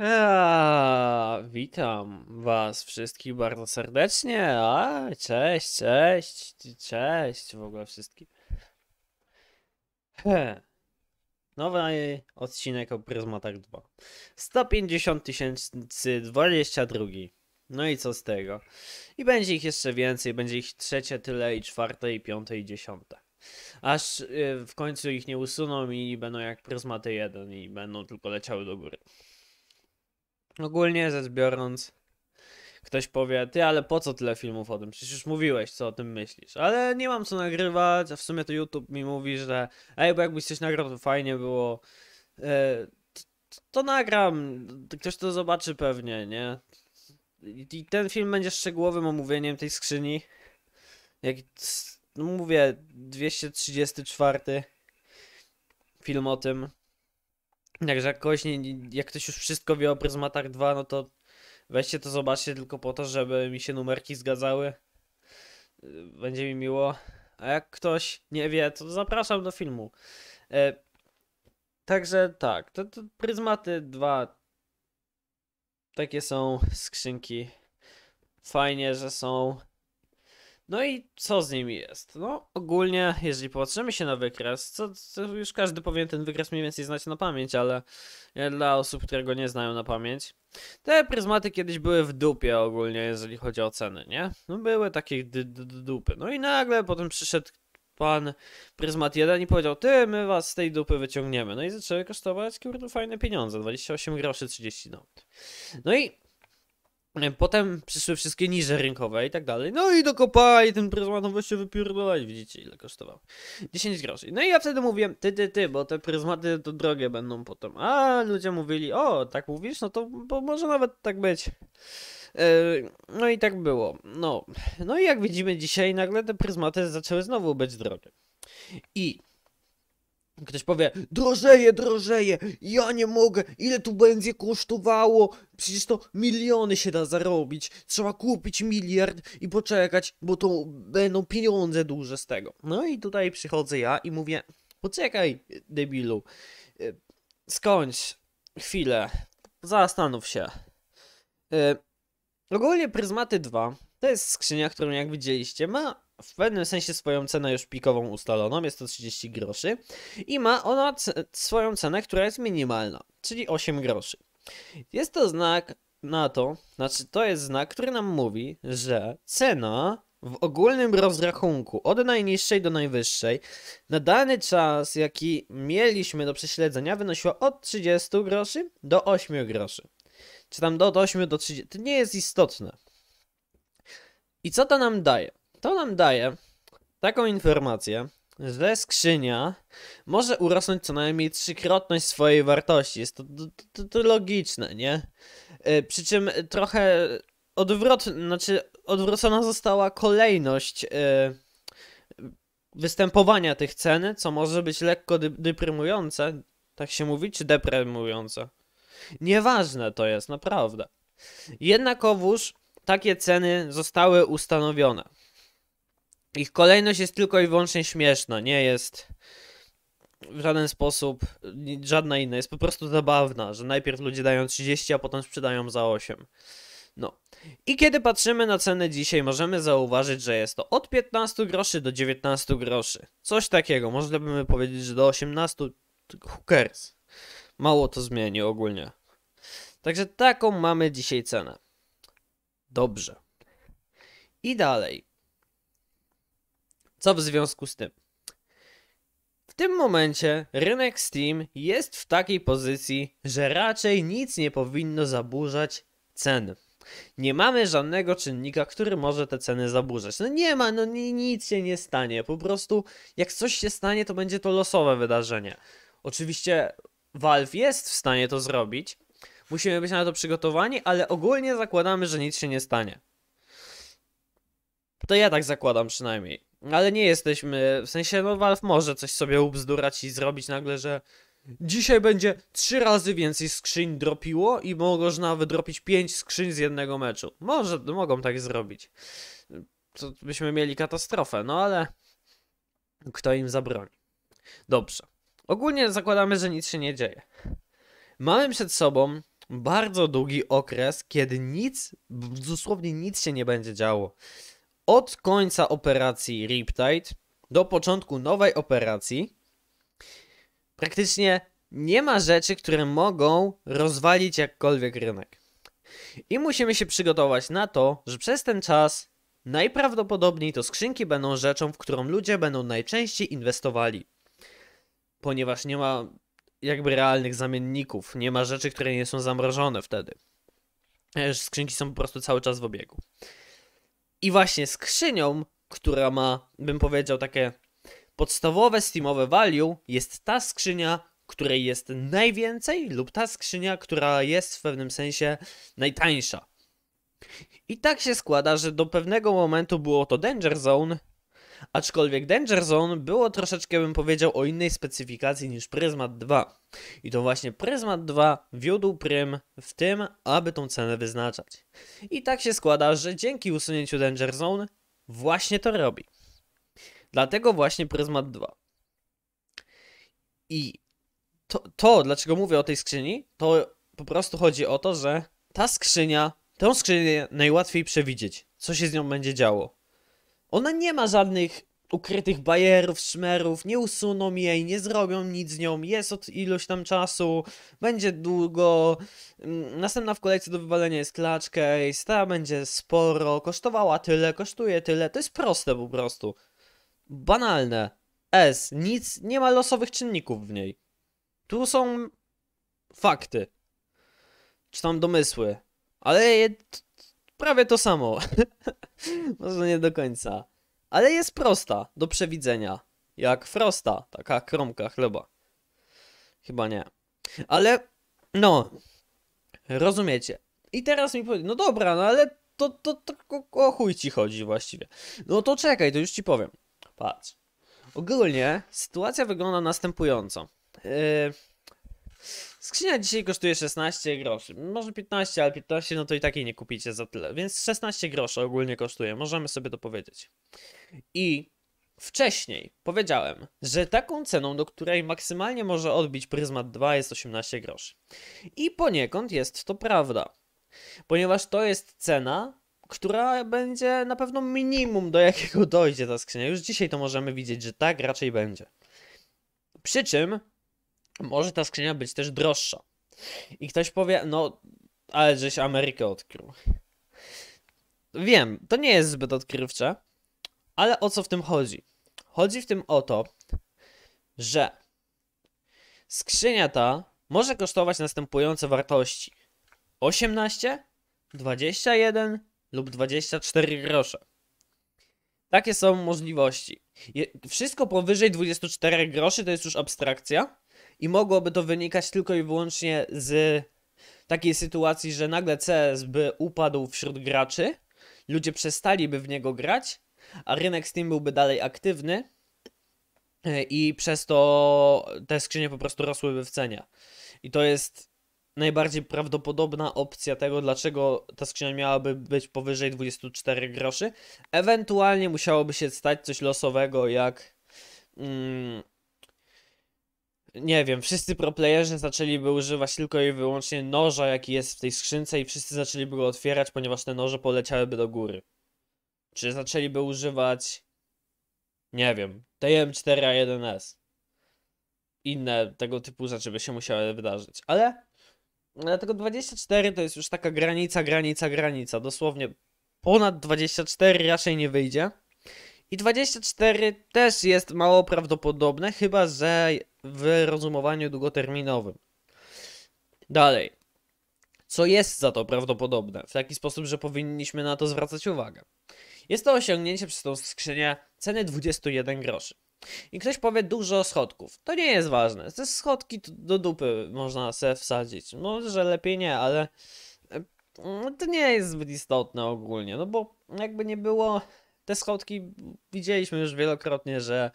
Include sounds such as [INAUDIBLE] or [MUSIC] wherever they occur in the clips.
Eee, witam was wszystkich bardzo serdecznie. A, cześć, cześć, cześć w ogóle wszystkim. He. Nowy odcinek o Pryzmatach 2. 150 tysięcy 22. No i co z tego? I będzie ich jeszcze więcej, będzie ich trzecie tyle i czwarte i piąte i dziesiąte. Aż y, w końcu ich nie usuną i będą jak Pryzmaty 1 i będą tylko leciały do góry. Ogólnie rzecz biorąc, ktoś powie, ty, ale po co tyle filmów o tym? Przecież już mówiłeś, co o tym myślisz. Ale nie mam co nagrywać, a w sumie to YouTube mi mówi, że ej, bo jakbyś coś nagrał, to fajnie było. E, to, to nagram, ktoś to zobaczy pewnie, nie? I ten film będzie szczegółowym omówieniem tej skrzyni. Jak no mówię, 234 film o tym. Także jak ktoś, nie, jak ktoś już wszystko wie o Pryzmatach 2, no to weźcie to zobaczcie tylko po to, żeby mi się numerki zgadzały. Y, będzie mi miło. A jak ktoś nie wie, to zapraszam do filmu. E, także tak, to, to Pryzmaty 2. Takie są skrzynki. Fajnie, że są. No i co z nimi jest? No ogólnie, jeżeli popatrzymy się na wykres, co, już każdy powinien ten wykres mniej więcej znać na pamięć, ale e, dla osób, które go nie znają na pamięć, te pryzmaty kiedyś były w dupie ogólnie, jeżeli chodzi o ceny, nie? No były takie dupy. No i nagle potem przyszedł pan Pryzmat 1 i powiedział, ty, my was z tej dupy wyciągniemy. No i zaczęły kosztować kurde fajne pieniądze, 28 groszy 30 No i E, potem przyszły wszystkie niże rynkowe i tak dalej. No i dokopali ten pryzmat, właśnie no wypierdolać. Widzicie, ile kosztował? 10 groszy. No i ja wtedy mówiłem, ty, ty, ty, bo te pryzmaty to drogie będą potem. A ludzie mówili, o, tak mówisz? No to bo może nawet tak być. E, no i tak było. No. no i jak widzimy dzisiaj, nagle te pryzmaty zaczęły znowu być drogie. I Ktoś powie, drożeje, drożeje, ja nie mogę, ile tu będzie kosztowało? Przecież to miliony się da zarobić, trzeba kupić miliard i poczekać, bo to będą pieniądze duże z tego. No i tutaj przychodzę ja i mówię, poczekaj debilu, e, skończ, chwilę, zastanów się. E, ogólnie Pryzmaty 2 to jest skrzynia, którą jak widzieliście ma w pewnym sensie swoją cenę już pikową ustaloną, jest to 30 groszy i ma ona swoją cenę, która jest minimalna, czyli 8 groszy. Jest to znak na to, znaczy to jest znak, który nam mówi, że cena w ogólnym rozrachunku od najniższej do najwyższej na dany czas, jaki mieliśmy do prześledzenia, wynosiła od 30 groszy do 8 groszy. Czy tam do 8 do 30, to nie jest istotne. I co to nam daje? To nam daje taką informację, że skrzynia może urosnąć co najmniej trzykrotność swojej wartości. Jest to, to, to, to logiczne, nie? E, przy czym trochę odwrot, znaczy odwrócona została kolejność e, występowania tych cen, co może być lekko dy deprymujące. Tak się mówi, czy deprymujące? Nieważne to jest, naprawdę. Jednakowoż takie ceny zostały ustanowione ich kolejność jest tylko i wyłącznie śmieszna, nie jest w żaden sposób żadna inna, jest po prostu zabawna, że najpierw ludzie dają 30, a potem sprzedają za 8. No. I kiedy patrzymy na cenę dzisiaj, możemy zauważyć, że jest to od 15 groszy do 19 groszy. Coś takiego, można by powiedzieć, że do 18 hookers. Mało to zmieni ogólnie. Także taką mamy dzisiaj cenę. Dobrze. I dalej. Co w związku z tym? W tym momencie rynek Steam jest w takiej pozycji, że raczej nic nie powinno zaburzać cen. Nie mamy żadnego czynnika, który może te ceny zaburzać. No nie ma, no nic się nie stanie. Po prostu jak coś się stanie, to będzie to losowe wydarzenie. Oczywiście Valve jest w stanie to zrobić. Musimy być na to przygotowani, ale ogólnie zakładamy, że nic się nie stanie. To ja tak zakładam przynajmniej ale nie jesteśmy, w sensie no Valve może coś sobie ubzdurać i zrobić nagle, że dzisiaj będzie trzy razy więcej skrzyń dropiło i można wydropić pięć skrzyń z jednego meczu. Może, mogą tak zrobić. To byśmy mieli katastrofę, no ale kto im zabroni. Dobrze. Ogólnie zakładamy, że nic się nie dzieje. Mamy przed sobą bardzo długi okres, kiedy nic, dosłownie nic się nie będzie działo od końca operacji Riptide do początku nowej operacji praktycznie nie ma rzeczy, które mogą rozwalić jakkolwiek rynek. I musimy się przygotować na to, że przez ten czas najprawdopodobniej to skrzynki będą rzeczą, w którą ludzie będą najczęściej inwestowali. Ponieważ nie ma jakby realnych zamienników, nie ma rzeczy, które nie są zamrożone wtedy. Skrzynki są po prostu cały czas w obiegu. I właśnie skrzynią, która ma, bym powiedział, takie podstawowe Steamowe value, jest ta skrzynia, której jest najwięcej, lub ta skrzynia, która jest w pewnym sensie najtańsza. I tak się składa, że do pewnego momentu było to Danger Zone, Aczkolwiek Danger Zone było troszeczkę, bym powiedział, o innej specyfikacji niż Pryzmat 2. I to właśnie Pryzmat 2 wiódł Prym w tym, aby tą cenę wyznaczać. I tak się składa, że dzięki usunięciu Danger Zone właśnie to robi. Dlatego właśnie Pryzmat 2. I to, to, dlaczego mówię o tej skrzyni, to po prostu chodzi o to, że ta skrzynia, tę skrzynię najłatwiej przewidzieć, co się z nią będzie działo. Ona nie ma żadnych ukrytych bajerów, szmerów, nie usuną jej, nie zrobią nic z nią, jest od ilość tam czasu, będzie długo, mm, następna w kolejce do wywalenia jest clutch case, ta będzie sporo, kosztowała tyle, kosztuje tyle, to jest proste po prostu. Banalne. S, nic, nie ma losowych czynników w niej. Tu są fakty. Czy tam domysły. Ale prawie to samo. [LAUGHS] Może nie do końca. Ale jest prosta do przewidzenia. Jak frosta, taka kromka chleba. Chyba nie. Ale, no, rozumiecie. I teraz mi powie, no dobra, no ale to, to, to o chuj ci chodzi właściwie. No to czekaj, to już ci powiem. Patrz. Ogólnie sytuacja wygląda następująco. Yy Skrzynia dzisiaj kosztuje 16 groszy. Może 15, ale 15 no to i takiej nie kupicie za tyle. Więc 16 groszy ogólnie kosztuje. Możemy sobie to powiedzieć. I wcześniej powiedziałem, że taką ceną, do której maksymalnie może odbić Pryzmat 2 jest 18 groszy. I poniekąd jest to prawda. Ponieważ to jest cena, która będzie na pewno minimum, do jakiego dojdzie ta skrzynia. Już dzisiaj to możemy widzieć, że tak raczej będzie. Przy czym może ta skrzynia być też droższa. I ktoś powie, no, ale żeś Amerykę odkrył. Wiem, to nie jest zbyt odkrywcze, ale o co w tym chodzi? Chodzi w tym o to, że skrzynia ta może kosztować następujące wartości: 18, 21 lub 24 grosze. Takie są możliwości. wszystko powyżej 24 groszy to jest już abstrakcja, i mogłoby to wynikać tylko i wyłącznie z takiej sytuacji, że nagle CS by upadł wśród graczy, ludzie przestaliby w niego grać, a rynek Steam byłby dalej aktywny e, i przez to te skrzynie po prostu rosłyby w cenie. I to jest najbardziej prawdopodobna opcja tego, dlaczego ta skrzynia miałaby być powyżej 24 groszy. Ewentualnie musiałoby się stać coś losowego, jak. Mm, nie wiem, wszyscy proplayerzy zaczęliby używać tylko i wyłącznie noża, jaki jest w tej skrzynce i wszyscy zaczęliby go otwierać, ponieważ te noże poleciałyby do góry. Czy zaczęliby używać, nie wiem, TM4A1S. Inne tego typu rzeczy by się musiały wydarzyć, ale dlatego 24 to jest już taka granica, granica, granica. Dosłownie ponad 24 raczej nie wyjdzie. I 24 też jest mało prawdopodobne, chyba że w rozumowaniu długoterminowym. Dalej. Co jest za to prawdopodobne? W taki sposób, że powinniśmy na to zwracać uwagę. Jest to osiągnięcie przez tą skrzynię ceny 21 groszy. I ktoś powie dużo schodków. To nie jest ważne. Te schodki do dupy można se wsadzić. Może lepiej nie, ale e, to nie jest zbyt istotne ogólnie. No bo jakby nie było, te schodki widzieliśmy już wielokrotnie, że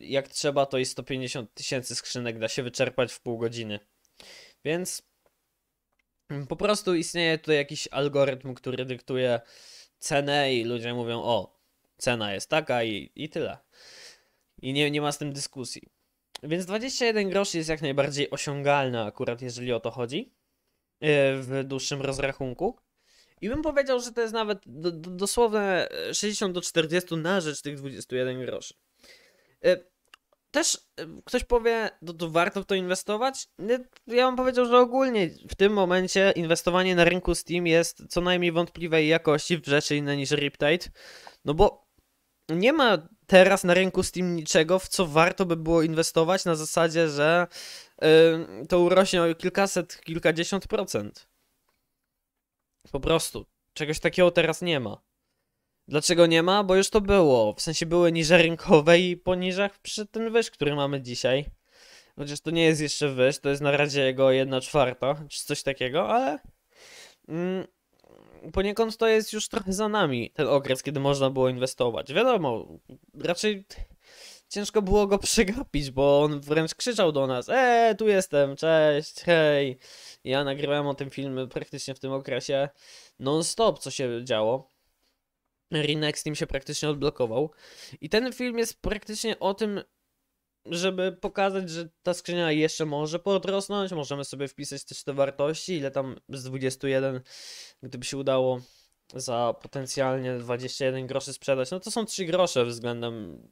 jak trzeba, to i 150 tysięcy skrzynek da się wyczerpać w pół godziny. Więc mm, po prostu istnieje tutaj jakiś algorytm, który dyktuje cenę i ludzie mówią, o, cena jest taka i, i tyle. I nie, nie ma z tym dyskusji. Więc 21 groszy jest jak najbardziej osiągalna akurat, jeżeli o to chodzi, e, w dłuższym rozrachunku. I bym powiedział, że to jest nawet do, do, dosłowne 60 e, do 40 na rzecz tych 21 groszy. E, też e, ktoś powie, to, no to warto w to inwestować? No, ja bym powiedział, że ogólnie w tym momencie inwestowanie na rynku Steam jest co najmniej wątpliwej jakości w rzeczy inne niż Riptide. No bo nie ma teraz na rynku Steam niczego, w co warto by było inwestować na zasadzie, że yy, to urośnie o kilkaset, kilkadziesiąt procent. Po prostu. Czegoś takiego teraz nie ma. Dlaczego nie ma? Bo już to było. W sensie były niże rynkowe i po niżach przyszedł ten wyż, który mamy dzisiaj. Chociaż to nie jest jeszcze wyż, to jest na razie jego 1 czwarta, czy coś takiego, ale... Mm, poniekąd to jest już trochę za nami ten okres, kiedy można było inwestować. Wiadomo, raczej ciężko było go przegapić, bo on wręcz krzyczał do nas: Eee, tu jestem, cześć, hej. Ja nagrywałem o tym film praktycznie w tym okresie non-stop, co się działo. Rinek z nim się praktycznie odblokował. I ten film jest praktycznie o tym, żeby pokazać, że ta skrzynia jeszcze może podrosnąć. Możemy sobie wpisać też te wartości, ile tam z 21, gdyby się udało za potencjalnie 21 groszy sprzedać. No to są 3 grosze względem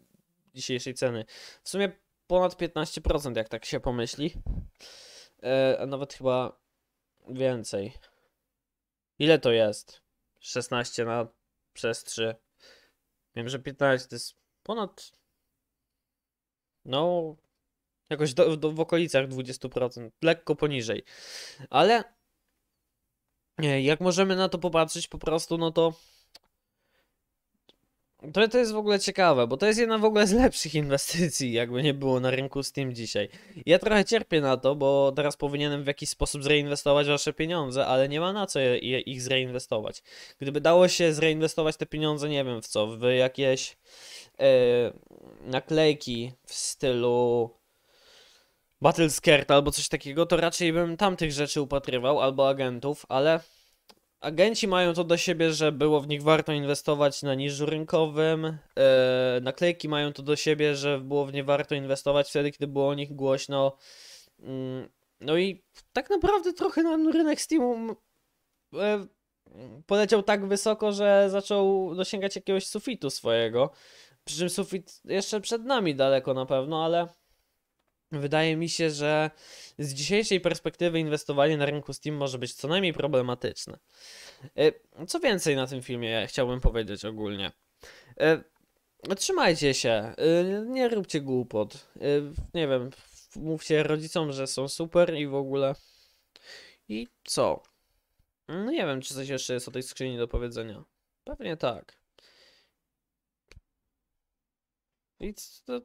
dzisiejszej ceny. W sumie ponad 15%, jak tak się pomyśli. E, a nawet chyba więcej. Ile to jest? 16 na przez 3. Wiem, że 15 to jest ponad. No, jakoś do, do, w okolicach 20%, lekko poniżej. Ale e, jak możemy na to popatrzeć, po prostu, no to to, to jest w ogóle ciekawe, bo to jest jedna w ogóle z lepszych inwestycji, jakby nie było na rynku z tym dzisiaj. Ja trochę cierpię na to, bo teraz powinienem w jakiś sposób zreinwestować wasze pieniądze, ale nie ma na co je, ich zreinwestować. Gdyby dało się zreinwestować te pieniądze, nie wiem w co, w jakieś yy, naklejki w stylu Battle Skirt albo coś takiego, to raczej bym tamtych rzeczy upatrywał, albo agentów, ale Agenci mają to do siebie, że było w nich warto inwestować na niżu rynkowym. Yy, naklejki mają to do siebie, że było w nie warto inwestować wtedy, kiedy było o nich głośno. Yy, no i tak naprawdę trochę nam rynek Steamu yy, poleciał tak wysoko, że zaczął dosięgać jakiegoś sufitu swojego. Przy czym sufit jeszcze przed nami daleko na pewno, ale Wydaje mi się, że z dzisiejszej perspektywy inwestowanie na rynku Steam może być co najmniej problematyczne. E, co więcej na tym filmie chciałbym powiedzieć ogólnie. E, trzymajcie się, e, nie róbcie głupot. Nie wiem, mówcie rodzicom, że są super i w ogóle. I co? No nie wiem, czy coś jeszcze jest o tej skrzyni do powiedzenia. Pewnie tak. I co?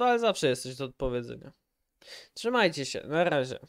ale zawsze jest coś do odpowiedzenia. Trzymajcie się, na razie.